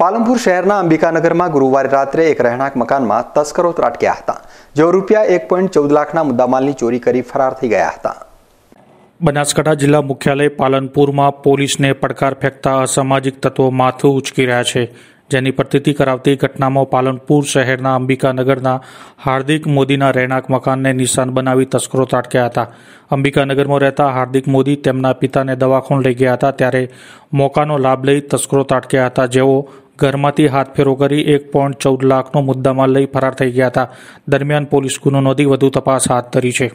પાલનપુર શહેરના અંબિકાનગરમાં ગુરુવારે રાત્રે એક રહેણાંક મકાનમાં તસ્કરો ત્રાટક્યા હતા જેઓ રૂપિયા એક પોઈન્ટ ચૌદ લાખના મુદ્દામાલની ચોરી કરી ફરાર થઈ ગયા હતા બનાસકાંઠા જિલ્લા મુખ્યાલય પાલનપુરમાં પોલીસને પડકાર ફેંકતા અસામાજિક તત્વો માથું ઉચકી રહ્યા છે જેની પ્રતિતિ કરાવતી ઘટનામાં પાલનપુર શહેરના અંબિકાનગરના હાર્દિક મોદીના રહેણાંક મકાનને નિશાન બનાવી તસ્કરો ત્રાટક્યા હતા અંબિકાનગરમાં રહેતા હાર્દિક મોદી તેમના પિતાને દવાખોન લઈ ગયા હતા ત્યારે મોકાનો લાભ લઈ તસ્કરો ત્રાટક્યા હતા જેઓ ઘરમાંથી હાથફેરો કરી એક પોઈન્ટ ચૌદ લાખનો મુદ્દામાં લઈ ફરાર થઈ ગયા હતા દરમિયાન પોલીસ ગુનો નોંધી વધુ તપાસ હાથ ધરી છે